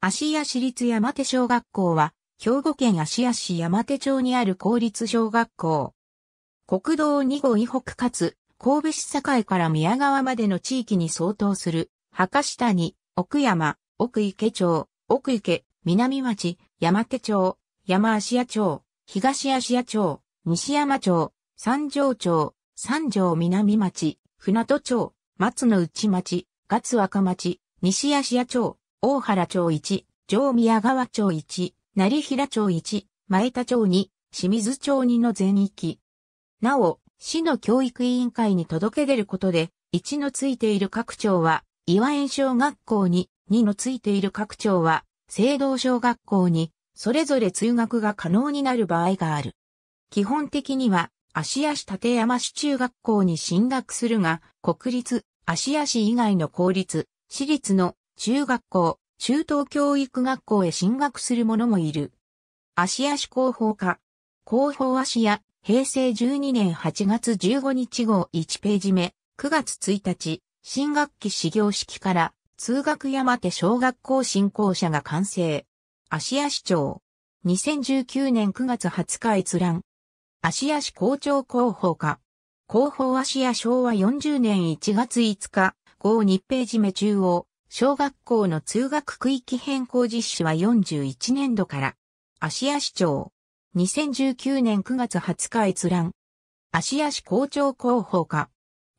芦屋市立山手小学校は、兵庫県芦屋市山手町にある公立小学校。国道2号以北かつ、神戸市境から宮川までの地域に相当する、博多に、奥山、奥池町、奥池、南町、山手町、山芦屋町、東芦屋町、西山町、三条町、三条南町、船戸町、松の内町、勝若町、西芦屋町、大原町1、上宮川町1、成平町1、前田町2、清水町2の全域。なお、市の教育委員会に届け出ることで、1のついている各町は、岩園小学校に、2のついている各町は、聖堂小学校に、それぞれ通学が可能になる場合がある。基本的には、芦屋市立山市中学校に進学するが、国立、芦屋市以外の公立、私立の中学校、中等教育学校へ進学する者もいる。芦屋市広報課。広報芦屋、平成12年8月15日号1ページ目、9月1日、新学期始業式から、通学山手小学校振興者が完成。芦屋市長。2019年9月20日閲覧。芦屋市校長広報課。広報芦屋昭和40年1月5日、号2ページ目中央、小学校の通学区域変更実施は41年度から、芦屋市長、2019年9月20日閲覧、芦屋市校長広報課、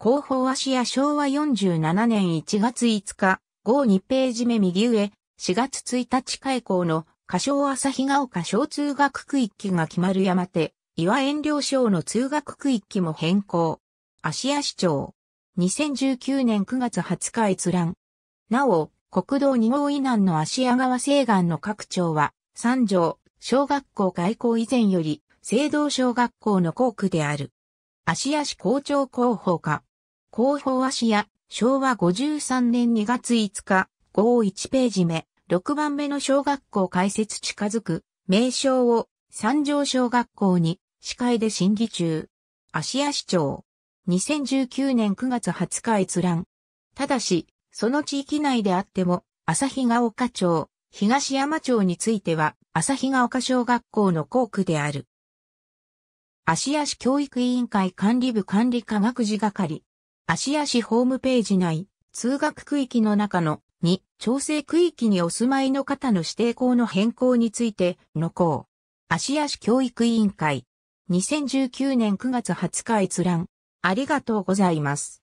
広報芦屋昭和47年1月5日、号2ページ目右上、4月1日開校の、歌唱日が丘小通学区域が決まる山手、岩遠慮省の通学区域も変更。芦屋市長。2019年9月20日閲覧。なお、国道2号以南の芦屋川西岸の各町は、三条、小学校開校以前より、聖堂小学校の校区である。芦屋市校長広報課。広報芦屋、昭和53年2月5日、号1ページ目、6番目の小学校開設近づく、名称を、三条小学校に、司会で審議中。芦屋市長。2019年9月20日閲覧。ただし、その地域内であっても、日が丘町、東山町については、旭ヶ丘小学校の校区である。芦屋市教育委員会管理部管理科学事係。芦屋市ホームページ内、通学区域の中の2、調整区域にお住まいの方の指定校の変更についての項。芦屋市教育委員会。2019年9月20日閲覧。ありがとうございます。